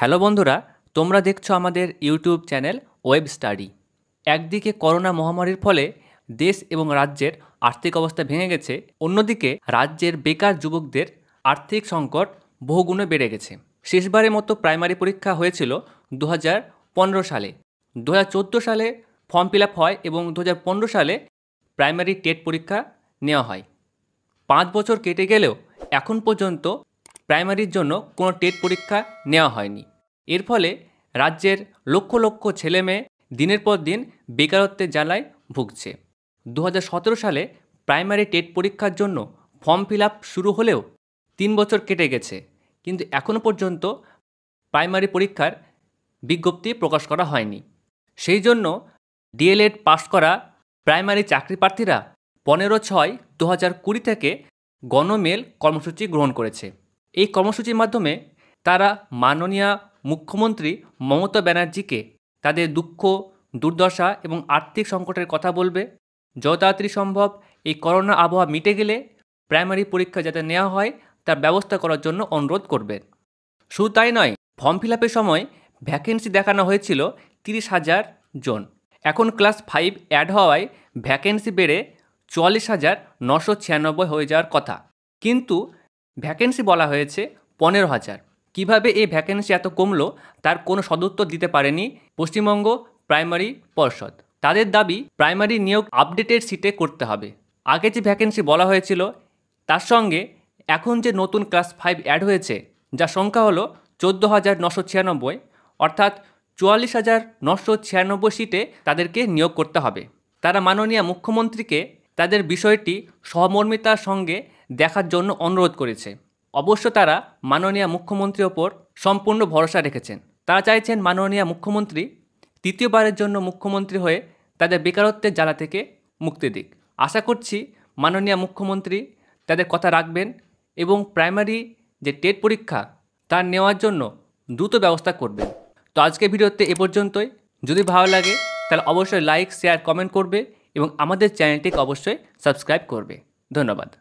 hello বন্ধুরা তোমরা দেখছো আমাদের ইউটিউব চ্যানেল ওয়েব স্টাডি একদিকে করোনা মহামারীর ফলে দেশ এবং রাজ্যের আর্থিক অবস্থা ভেঙে গেছে অন্যদিকে রাজ্যের বেকার যুবকদের আর্থিক সংকট বহুগুণে বেড়ে গেছে শেষবারের মতো প্রাইমারি পরীক্ষা হয়েছিল দু সালে দু সালে ফর্ম ফিল হয় এবং দু সালে প্রাইমারি টেট পরীক্ষা নেওয়া হয় পাঁচ বছর কেটে গেলেও এখন পর্যন্ত প্রাইমারির জন্য কোনো টেট পরীক্ষা নেওয়া হয়নি এর ফলে রাজ্যের লক্ষ লক্ষ ছেলে মেয়ে দিনের পর দিন বেকারত্বের জ্বালায় ভুগছে দু সালে প্রাইমারি টেট পরীক্ষার জন্য ফর্ম ফিল শুরু হলেও তিন বছর কেটে গেছে কিন্তু এখনও পর্যন্ত প্রাইমারি পরীক্ষার বিজ্ঞপ্তি প্রকাশ করা হয়নি সেই জন্য ডিএলএড পাশ করা প্রাইমারি চাকরি প্রার্থীরা পনেরো ছয় দু হাজার কুড়ি থেকে গণমেল কর্মসূচি গ্রহণ করেছে এই কর্মসূচির মাধ্যমে তারা মাননীয় মুখ্যমন্ত্রী মমতা ব্যানার্জিকে তাদের দুঃখ দুর্দশা এবং আর্থিক সংকটের কথা বলবে যত তাড়াতাড়ি সম্ভব এই করোনা আবহাওয়া মিটে গেলে প্রাইমারি পরীক্ষা যাতে নেওয়া হয় তার ব্যবস্থা করার জন্য অনুরোধ করবেন শুধু তাই নয় ফর্ম ফিল আপের সময় ভ্যাকেন্সি দেখানো হয়েছিল তিরিশ হাজার জন এখন ক্লাস ফাইভ অ্যাড হওয়ায় ভ্যাকেন্সি বেড়ে চুয়াল্লিশ হাজার নশো ছিয়ানব্বই হয়ে যাওয়ার কথা কিন্তু ভ্যাকেন্সি বলা হয়েছে পনেরো হাজার কিভাবে এই ভ্যাকেন্সি এত কমলো তার কোনো সদুত্তর দিতে পারেনি পশ্চিমবঙ্গ প্রাইমারি পর্ষদ তাদের দাবি প্রাইমারি নিয়োগ আপডেটের সিটে করতে হবে আগে যে ভ্যাকেন্সি বলা হয়েছিল তার সঙ্গে এখন যে নতুন ক্লাস ফাইভ অ্যাড হয়েছে যার সংখ্যা হলো চোদ্দো হাজার নশো ছিয়ানব্বই অর্থাৎ চুয়াল্লিশ হাজার নশো ছিয়ানব্বই সিটে তাদেরকে নিয়োগ করতে হবে তারা মাননীয় মুখ্যমন্ত্রীকে তাদের বিষয়টি সহমর্মিতার সঙ্গে দেখার জন্য অনুরোধ করেছে অবশ্য তারা মাননীয় মুখ্যমন্ত্রীর ওপর সম্পূর্ণ ভরসা রেখেছেন তারা চাইছেন মাননীয় মুখ্যমন্ত্রী তৃতীয়বারের জন্য মুখ্যমন্ত্রী হয়ে তাদের বেকারত্বের জ্বালা থেকে মুক্তি দিক আশা করছি মাননীয় মুখ্যমন্ত্রী তাদের কথা রাখবেন এবং প্রাইমারি যে টেট পরীক্ষা তার নেওয়ার জন্য দ্রুত ব্যবস্থা করবেন তো আজকে ভিডিওতে এ পর্যন্তই যদি ভালো লাগে তাহলে অবশ্যই লাইক শেয়ার কমেন্ট করবে এবং আমাদের চ্যানেলটিকে অবশ্যই সাবস্ক্রাইব করবে ধন্যবাদ